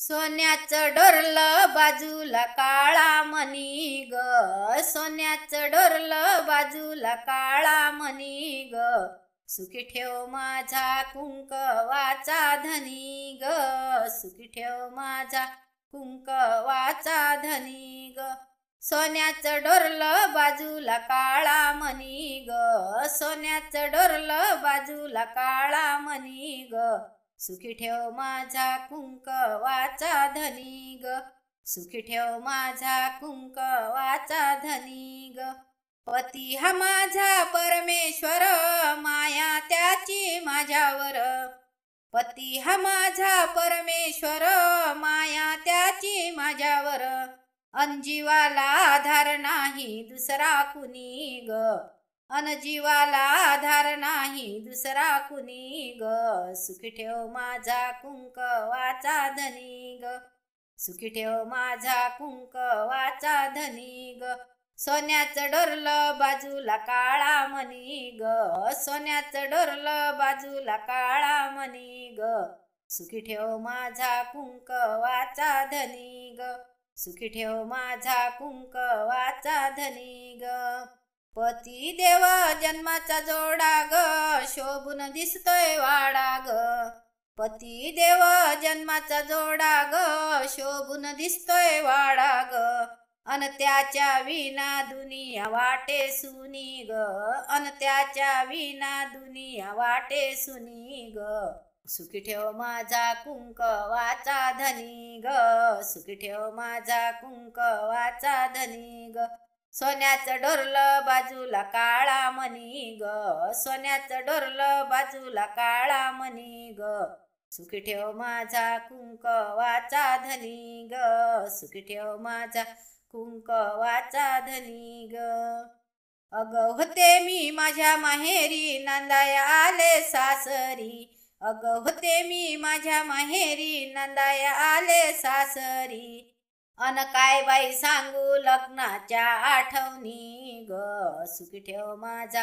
सोन्याचं डोरलं बाजूला काळा म्हणी ग सोन्याचं डोरलं बाजूला काळा म्हणी ग सुखी ठेव माझा कुंकवाचा धनी ग सुखी ठेव माझा कुंकवाचा धनी ग सोन्याचं डोरलं बाजूला काळा म्हणी ग सोन्याचं डोरलं बाजूला काळा म्हणी ग सुखी ठेव माझा वाचा धनी ग सुखी ठेव माझा वाचा धनी ग पती हा माझा परमेश्वर माया त्याची माझ्यावर पती हा माझा परमेश्वर माया त्याची माझ्यावर अंजीवाला आधार नाही दुसरा कुणी ग अन जीवाला आधार नाही दुसरा कुणी ग सुखी ठेव माझा कुंक वाचा धनी ग सुखी ठेव माझा कुंक वाचा धनी ग सोन्याचं डोरलं बाजूला काळा मनी ग सोन्याचं डोरल बाजूला काळा मनी ग सुखी ठेव माझा कुंक वाचा धनी ग सुखी ठेव माझा कुंक वाचा धनी ग पती देव जन्माचा जोडा ग शोभून दिसतोय वाडा ग पती देव जन्माचा जोडा ग शोभून दिसतोय वाडा ग अन त्याच्या विना दुनिया वाटे सुनी ग अन त्याच्या विना दुनिया वाटे सुनी ग सुखी ठेव माझा वाचा धनी ग सुखी ठेव माझा वाचा धनी ग सोन्याचं डोरल बाजूला काळा मनी ग सोन्याचं डोरल बाजूला काळा मनी ग सुखी ठेव माझा वाचा धनी ग सुखी ठेव माझा कुंक वाचा धनी ग अग होते मी माझ्या माहेरी नांदाया आले सासरी अग होते मी माझ्या माहेरी नांदाया आले सासरी अन काय बाई सांगू लग्नाच्या आठवणी ग सुखी ठेव माझा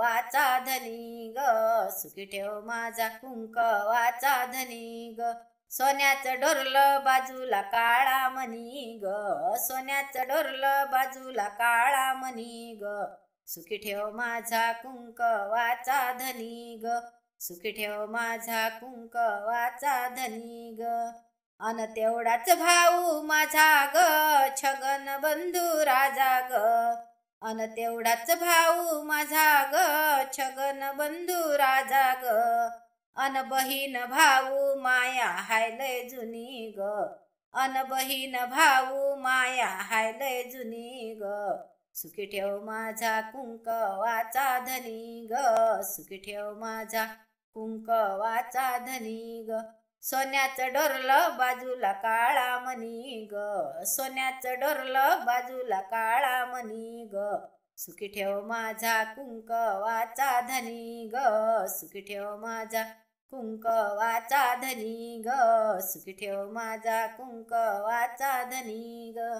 वाचा धनी ग सुखी ठेव माझा वाचा धनी ग सोन्याचं डोरल बाजूला काळा मनी ग सोन्याचं डोरल बाजूला काळा मनी ग सुखी ठेव माझा वाचा धनी ग सुखी ठेव माझा वाचा धनी ग अन तेवढाच भाऊ माझा ग छगन बंधू राजा ग अन तेवढाच भाऊ माझा ग छगन बंधू राजा ग अन बहीण भाऊ माया हायलय जुनी ग अन बहीण भाऊ माया हायलय जुनी ग सुखी ठेव माझा कुंकवाचा धनी ग सुखी ठेव माझा कुंकवाचा धनी ग सोन्याचं डोरलं बाजूला काळा मनी ग सोन्याचं डोरलं बाजूला काळा मनी ग सुखी ठेव माझा वाचा धनी ग सुखी ठेव माझा वाचा धनी ग सुखी ठेव माझा वाचा धनी ग